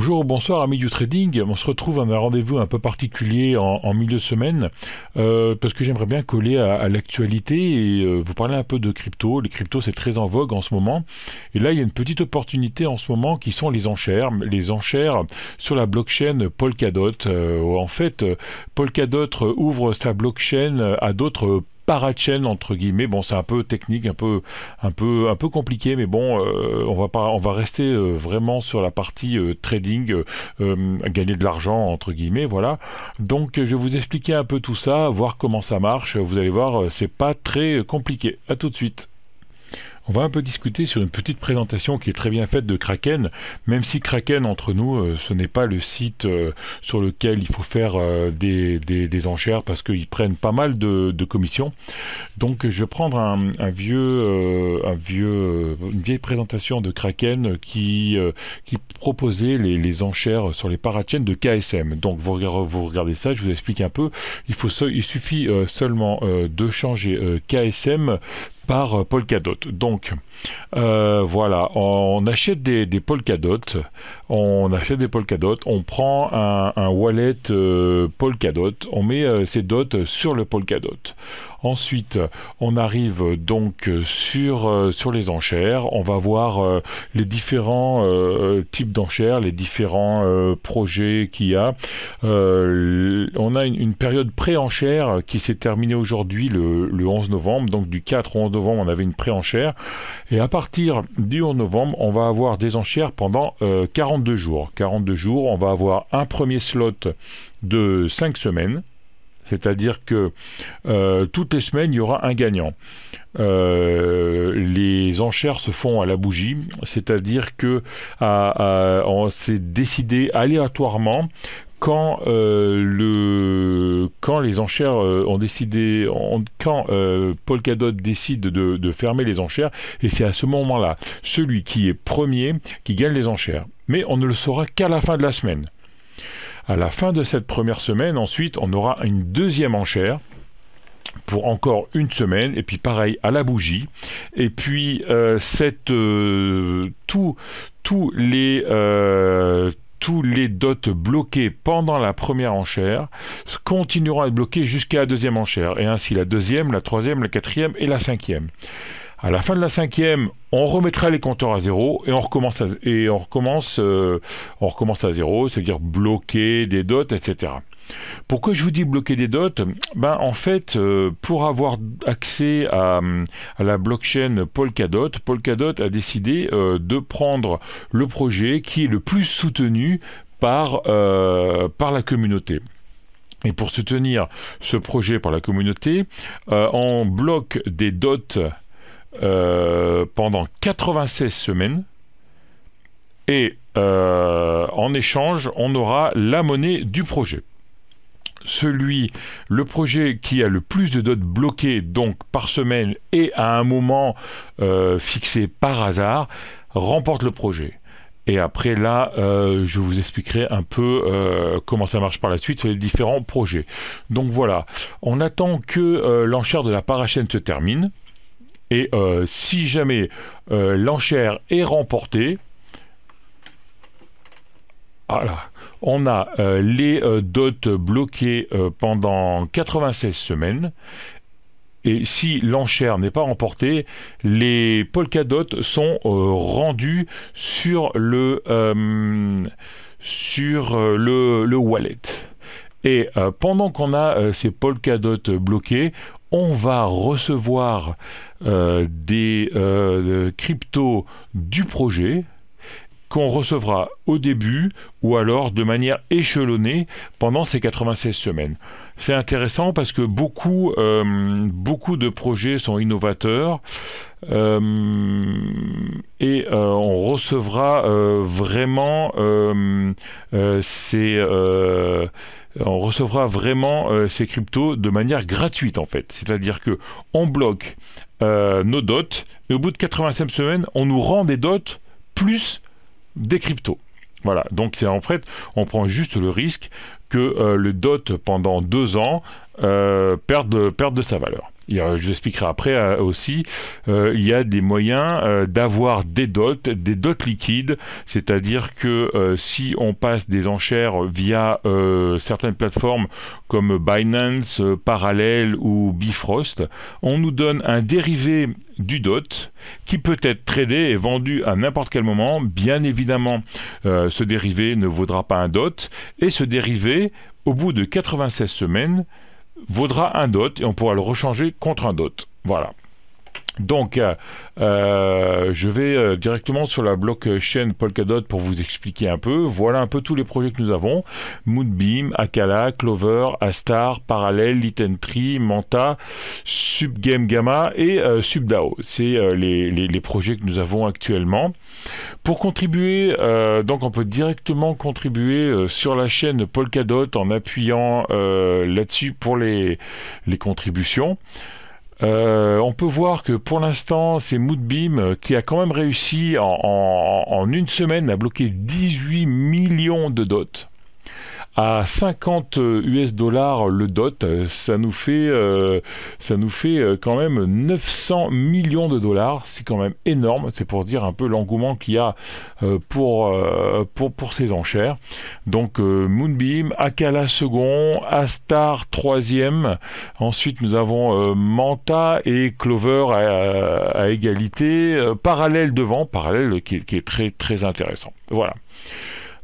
Bonjour, bonsoir amis du trading. On se retrouve à un rendez-vous un peu particulier en, milieu de semaine euh, parce que j'aimerais bien coller à, l'actualité et euh, vous parler un peu de crypto. Les cryptos c'est très en vogue en ce moment et là il y a une petite opportunité en ce moment qui sont les enchères, les enchères sur la blockchain Polkadot. Euh, en fait, Polkadot ouvre sa blockchain à d'autres parachain entre guillemets. Bon, c'est un peu technique, un peu, un peu, un peu compliqué, mais bon, euh, on va pas, on va rester euh, vraiment sur la partie euh, trading, gagner de l'argent entre guillemets, voilà. Donc, je vais vous expliquer un peu tout ça, voir comment ça marche. Vous allez voir, c'est pas très compliqué. À tout de suite. On va un peu discuter sur une petite présentation qui est très bien faite de Kraken, même si Kraken, entre nous, euh, ce n'est pas le site euh, sur lequel il faut faire euh, des, enchères parce qu'ils prennent pas mal de, commissions. Donc je vais prendre un, vieux, un vieux, une vieille présentation de Kraken qui, qui proposait les, enchères sur les parachains de KSM. Donc vous, vous regardez ça, je vous explique un peu. Il, faut, il suffit seulement de changer KSM par euh, Polkadot. Donc euh, voilà, on achète des, des, Polkadot, on achète des Polkadot, on prend un, wallet paul euh, Polkadot, on met ses dots sur le Polkadot. Ensuite, on arrive donc euh, sur, les enchères. On va voir euh, les différents euh, types d'enchères, les différents projets qu'il y a. on a une, période pré-enchère qui s'est terminée aujourd'hui le, 11 novembre. Donc du 4 au 11 novembre, on avait une pré-enchère. Et à partir du 11 novembre, on va avoir des enchères pendant 42 jours. 42 jours, on va avoir un premier slot de 5 semaines. C'est-à-dire que euh, toutes les semaines, il y aura un gagnant. Euh, les enchères se font à la bougie, c'est-à-dire que on s'est décidé aléatoirement quand, euh, les enchères euh, ont décidé, quand décide de, fermer les enchères, et c'est à ce moment-là celui qui est premier qui gagne les enchères. Mais on ne le saura qu'à la fin de la semaine. À la fin de cette première semaine, ensuite, on aura une deuxième enchère pour encore une semaine, et puis pareil à la bougie. Et puis, euh, cette, euh, tous, les... Euh, tous les dots bloqués pendant la première enchère continueront à être bloqués jusqu'à la deuxième enchère, et ainsi la deuxième, la troisième, la quatrième et la cinquième. À la fin de la cinquième, on remettra les compteurs à zéro et on recommence à, et on recommence, euh, on recommence à zéro, c'est-à-dire bloquer des dots, etc. Pourquoi je vous dis bloquer des dots Ben en fait, euh, pour avoir accès à, la blockchain Polkadot, Polkadot a décidé euh, de prendre le projet qui est le plus soutenu par, par la communauté. Et pour soutenir ce projet par la communauté, on bloque des dots euh, pendant 96 semaines. Et euh, en échange, on aura la monnaie du projet. Celui, le projet qui a le plus de dots bloqués donc par semaine et à un moment euh, fixé par hasard, remporte le projet. Et après là, je vous expliquerai un peu comment ça marche par la suite sur les différents projets. Donc voilà, on attend que l'enchère de la parachaîne se termine. Et euh, si jamais euh, l'enchère est remportée, on a euh, les dots bloqués pendant 96 semaines. Et si l'enchère n'est pas remportée, les dots sont rendus sur le, sur, le, wallet. Et pendant qu'on a ces ces dots bloqués, on va recevoir euh, des euh, cryptos du projet qu'on recevra au début ou alors de manière échelonnée pendant ces 96 semaines. C'est intéressant parce que beaucoup, euh, beaucoup de projets sont innovateurs et on recevra vraiment ces on recevra vraiment ces cryptos de manière gratuite en fait. C'est-à-dire que on bloque euh, nos dots, et au bout de 85 semaines, on nous rend des dots plus des cryptos. Voilà, donc c'est en fait, on prend juste le risque que euh, le dot pendant deux ans euh, perde, perde de sa valeur. Euh, je expliquerai après euh, aussi, euh, il y a des moyens d'avoir des dots, des dots liquides, c'est-à-dire que si on passe des enchères via certaines plateformes comme Binance, Parallel ou Bifrost, on nous donne un dérivé du DOT qui peut être tradé et vendu à n'importe quel moment. Bien évidemment, ce dérivé ne vaudra pas un DOT et ce dérivé, au bout de 96 semaines, vaudra un dot et on pourra le rechanger contre un dot. Voilà. Donc, euh, euh, je vais euh, directement sur la chaîne Polkadot pour vous expliquer un peu. Voilà un peu tous les projets que nous avons. Moodbeam, Akala, Clover, Astar, Parallel, Litentry, Manta, Subgame Gamma et Subdao. C'est les, projets que nous avons actuellement. Pour contribuer, donc on peut directement contribuer sur la chaîne Polkadot en appuyant là-dessus pour les contributions. Euh, on peut voir que pour l'instant, c'est Moodbeam euh, qui a quand même réussi en, en une semaine à bloquer 18 millions de dots. 50 euh, US dollars le dot, ça nous fait, euh, ça nous fait euh, quand même 900 millions de dollars. C'est quand même énorme. C'est pour dire un peu l'engouement qu'il y a pour, pour, pour ces enchères. Donc Moonbeam, Akala second, Astar troisième. Ensuite nous avons Manta et Clover à, égalité. parallèle devant, parallèle qui, qui est très très intéressant. Voilà.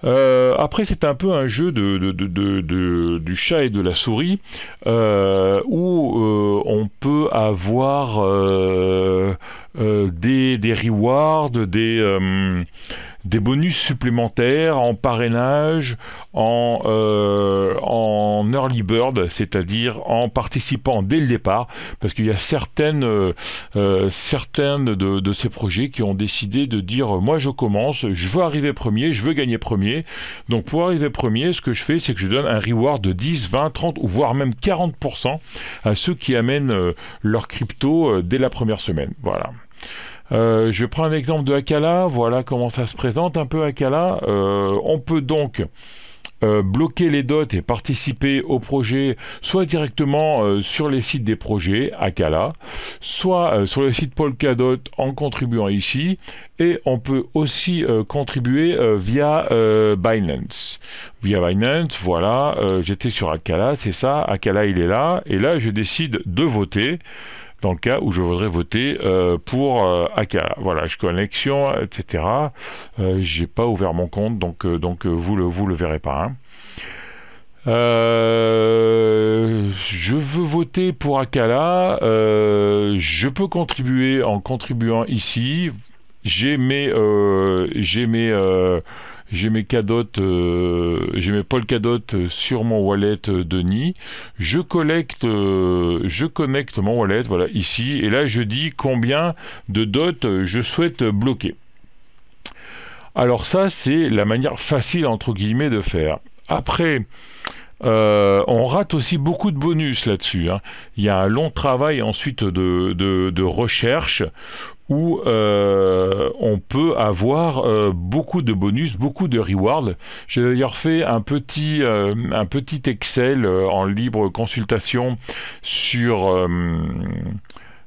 Euh, après, c'est un peu un jeu de, du chat et de la souris euh, où euh, on peut avoir des, des rewards, des des bonus supplémentaires en parrainage, euh, en, early bird, c'est-à-dire en participant dès le départ, parce qu'il y a certaines, euh, euh, certaines de, ces projets qui ont décidé de dire moi je commence, je veux arriver premier, je veux gagner premier. Donc pour arriver premier, ce que je fais, c'est que je donne un reward de 10, 20, 30 ou voire même 40% à ceux qui amènent leur crypto dès la première semaine. Voilà. Euh, je prends un exemple de Akala, voilà comment ça se présente un peu Akala. Euh, on peut donc euh, bloquer les dots et participer au projet soit directement sur les sites des projets Akala, soit sur le site Polkadot en contribuant ici et on peut aussi contribuer via Binance. Via Binance, voilà, j'étais sur Akala, c'est ça, Akala il est là et là je décide de voter dans le cas où je voudrais voter euh, pour Akala. Euh, voilà, je connexion, etc. Euh, j'ai pas ouvert mon compte, donc, donc vous le vous le verrez pas. Hein. je veux voter pour Akala. je peux contribuer en contribuant ici. J'ai mes, j'ai mes j'ai mes cadottes, euh, j'ai mes sur mon wallet Denis Je collecte, euh, je connecte mon wallet, voilà ici, et là je dis combien de dots je souhaite bloquer. Alors ça, c'est la manière facile entre guillemets de faire. Après, euh, on rate aussi beaucoup de bonus là-dessus. Hein. Il y a un long travail ensuite de, de recherche où euh, on peut avoir euh, beaucoup de bonus, beaucoup de rewards. J'ai d'ailleurs fait un petit, euh, un petit Excel en libre consultation sur,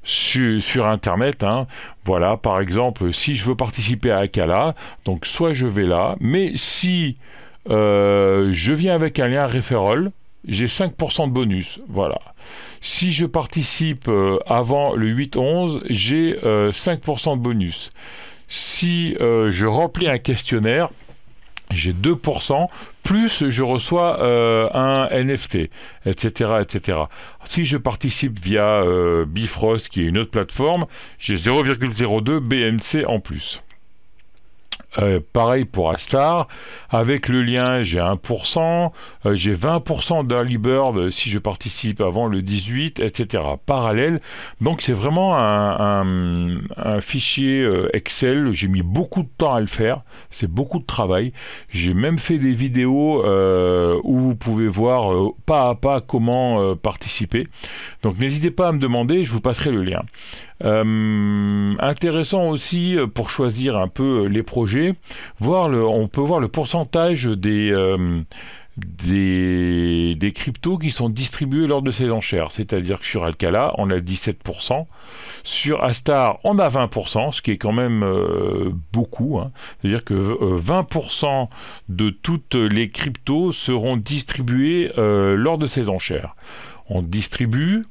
sur, Internet. Hein. Voilà, par exemple, si je veux participer à Akala, donc soit je vais là, mais si je viens avec un lien référol, j'ai 5% de bonus. Voilà. Si je participe euh, avant le 8-11, j'ai 5% euh, de bonus. Si euh, je remplis un questionnaire, j'ai 2%, plus je reçois un NFT, etc., etc. Si je participe via Bifrost, qui est une autre plateforme, j'ai 0,02 BNC en plus. Euh, pareil pour Astar. Avec le lien, j'ai 1%, euh, j'ai 20% d'Alibird si je participe avant le 18, etc. Parallèle. Donc c'est vraiment un, fichier euh, Excel. J'ai mis beaucoup de temps à le faire. C'est beaucoup de travail. J'ai même fait des vidéos où vous pouvez voir pas à pas comment participer. Donc n'hésitez pas à me demander, je vous passerai le lien. Euh, intéressant aussi euh, pour choisir un peu euh, les projets, voir le, on peut voir le pourcentage des, des, cryptos qui sont distribués lors de ces enchères. C'est-à-dire que sur Alcala, on a 17%, sur Astar, on a 20%, ce qui est quand même beaucoup. Hein. C'est-à-dire que 20% de toutes les cryptos seront distribuées lors de ces enchères. On distribue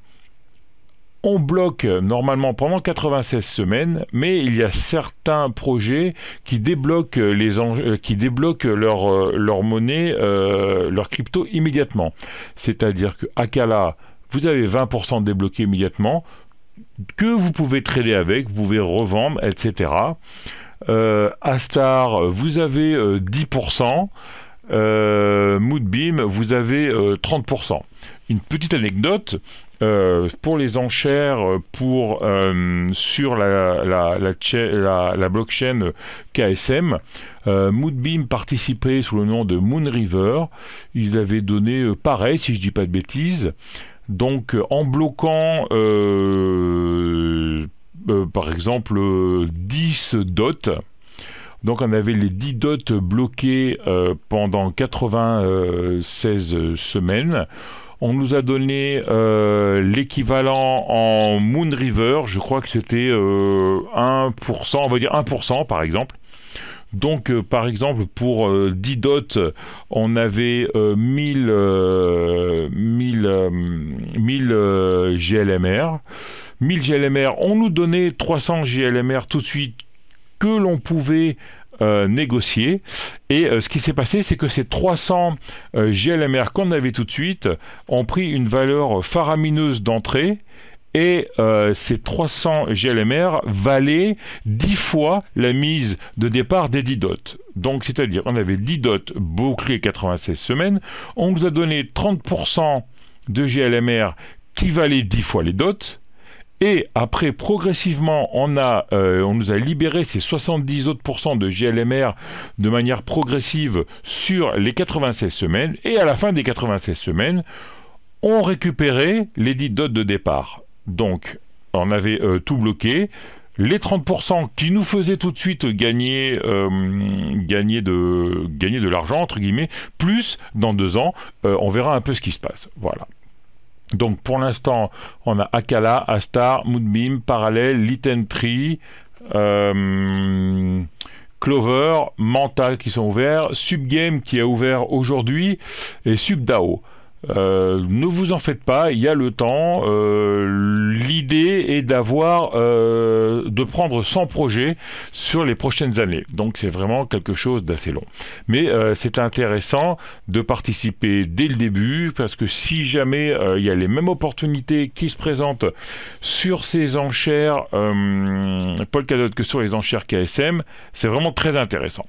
on bloque euh, normalement pendant 96 semaines, mais il y a certains projets qui débloquent, euh, les euh, qui débloquent leur, monnaie, leur crypto immédiatement. C'est-à-dire que Akala, vous avez 20% débloqué immédiatement, que vous pouvez trader avec, vous pouvez revendre, etc. Astar, vous avez 10%. Moodbeam, vous avez 30%. Une petite anecdote, euh, pour les enchères euh, pour, euh, sur la, blockchain KSM. Moodbeam participait sous le nom de Moonriver. Ils avaient donné pareil, si je ne dis pas de bêtises. Donc en bloquant par exemple 10 dots, donc on avait les 10 dots bloqués pendant 96 semaines. On nous a donné euh, l'équivalent en Moon River, je crois que c'était 1%, euh, on va dire 1% par exemple. Donc euh, par exemple pour 10 dots, on avait 1000, 1000, 1000 GLMR. 1000 GLMR, on nous donnait 300 GLMR tout de suite que l'on pouvait négocié euh, négocier. Et euh, ce qui s'est passé, c'est que ces 300 euh, GLMR qu'on avait tout de suite ont pris une valeur faramineuse d'entrée. Et ces 300 GLMR valaient 10 fois la mise de départ des 10 dots. Donc, c'est-à-dire, on avait 10 dots bouclés 96 semaines. On nous a donné 30% de GLMR qui valait 10 fois les dots. Et après, progressivement, on, a, euh, on nous a libéré ces 70 autres de GLMR de manière progressive sur les 96 semaines. Et à la fin des 96 semaines, on récupérait les 10 dots de départ. Donc, on avait euh, tout bloqué. Les 30% qui nous faisaient tout de suite euh, gagner, de, gagner de l'argent, entre guillemets, plus dans deux ans, on verra un peu ce qui se passe. Voilà. Donc pour l'instant, on a Akala, Astar, Moodbeam, Parallel, Litten Tree, euh, Clover, Mental qui sont ouverts, Subgame qui est ouvert aujourd'hui et Subdao. Euh, ne vous en faites pas, il y a le temps. Euh, l'idée est d'avoir, euh, de prendre 100 projets sur les prochaines années. Donc c'est vraiment quelque chose d'assez long. Mais c'est intéressant de participer dès le début parce que si jamais il y a les mêmes opportunités qui se présentent sur ces enchères, Paul Cadot que sur les enchères KSM, c'est vraiment très intéressant.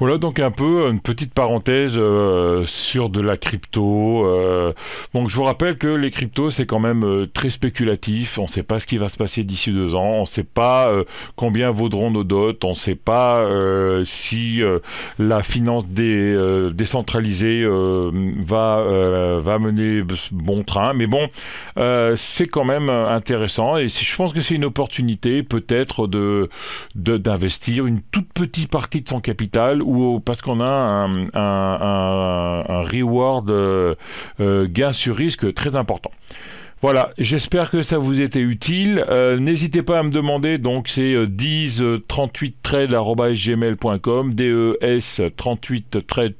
Voilà donc un peu une petite parenthèse euh, sur de la crypto. Euh. Donc je vous rappelle que les cryptos c'est quand même euh, très spéculatif. On ne sait pas ce qui va se passer d'ici deux ans. On ne sait pas combien vaudront nos dots. On ne sait pas si la finance décentralisée va va mener bon train. Mais bon, c'est quand même intéressant et je pense que c'est une opportunité peut-être de d'investir une toute petite partie de son capital ou parce qu'on a un, reward euh, euh, gain sur risque très important. Voilà, j'espère que ça vous était utile. Euh, n'hésitez pas à me demander, donc c'est 1038trade.gmail.com, 38 trade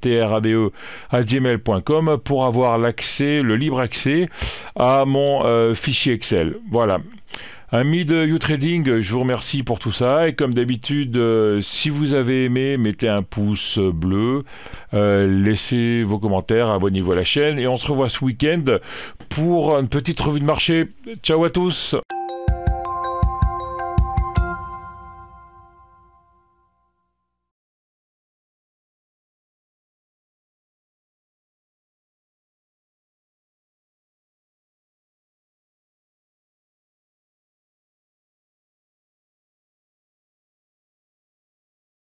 à gmail.com pour avoir l'accès, le libre accès à mon fichier Excel. Voilà, Amis de U-Trading, je vous remercie pour tout ça. Et comme d'habitude, euh, si vous avez aimé, mettez un pouce bleu, euh, laissez vos commentaires, abonnez-vous à la chaîne. Et on se revoit ce week-end pour une petite revue de marché. Ciao à tous!